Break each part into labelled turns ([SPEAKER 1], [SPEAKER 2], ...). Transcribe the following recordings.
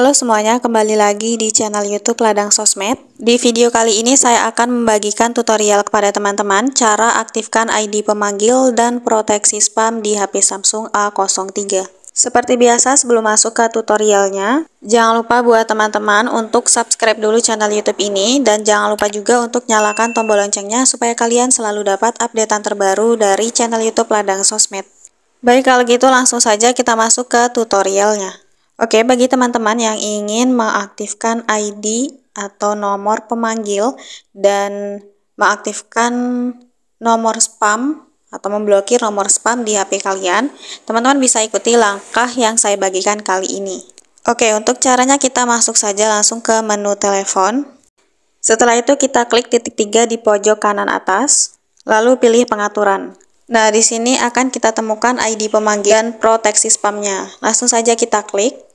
[SPEAKER 1] Halo semuanya, kembali lagi di channel YouTube Ladang Sosmed. Di video kali ini saya akan membagikan tutorial kepada teman-teman cara aktifkan ID pemanggil dan proteksi spam di HP Samsung A03. Seperti biasa sebelum masuk ke tutorialnya, jangan lupa buat teman-teman untuk subscribe dulu channel YouTube ini dan jangan lupa juga untuk nyalakan tombol loncengnya supaya kalian selalu dapat updatean terbaru dari channel YouTube Ladang Sosmed. Baik kalau gitu langsung saja kita masuk ke tutorialnya. Oke, bagi teman-teman yang ingin mengaktifkan ID atau nomor pemanggil dan mengaktifkan nomor spam atau memblokir nomor spam di HP kalian, teman-teman bisa ikuti langkah yang saya bagikan kali ini. Oke, untuk caranya kita masuk saja langsung ke menu telepon. Setelah itu kita klik titik tiga di pojok kanan atas, lalu pilih pengaturan. Nah, di sini akan kita temukan ID pemanggilan proteksi spamnya. Langsung saja kita klik.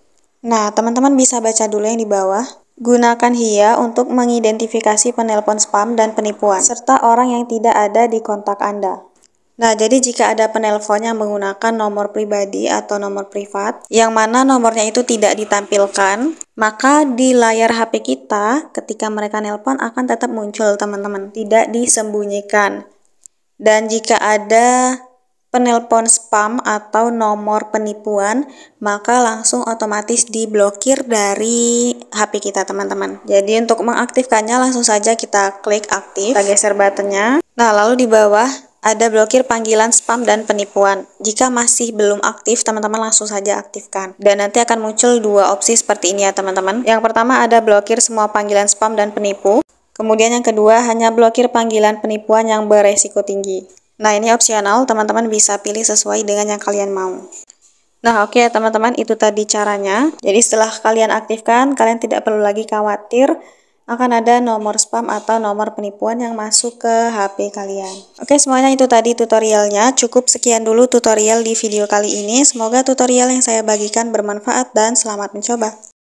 [SPEAKER 1] Nah, teman-teman bisa baca dulu yang di bawah. Gunakan HIA untuk mengidentifikasi penelpon spam dan penipuan, serta orang yang tidak ada di kontak Anda. Nah, jadi jika ada penelpon yang menggunakan nomor pribadi atau nomor privat, yang mana nomornya itu tidak ditampilkan, maka di layar HP kita ketika mereka nelpon akan tetap muncul teman-teman, tidak disembunyikan. Dan jika ada penelpon spam atau nomor penipuan, maka langsung otomatis diblokir dari HP kita teman-teman. Jadi untuk mengaktifkannya langsung saja kita klik aktif, kita geser buttonnya. Nah lalu di bawah ada blokir panggilan spam dan penipuan. Jika masih belum aktif, teman-teman langsung saja aktifkan. Dan nanti akan muncul dua opsi seperti ini ya teman-teman. Yang pertama ada blokir semua panggilan spam dan penipu. Kemudian yang kedua hanya blokir panggilan penipuan yang beresiko tinggi. Nah, ini opsional, teman-teman bisa pilih sesuai dengan yang kalian mau. Nah, oke okay, teman-teman, itu tadi caranya. Jadi setelah kalian aktifkan, kalian tidak perlu lagi khawatir akan ada nomor spam atau nomor penipuan yang masuk ke HP kalian. Oke semuanya itu tadi tutorialnya, cukup sekian dulu tutorial di video kali ini. Semoga tutorial yang saya bagikan bermanfaat dan selamat mencoba.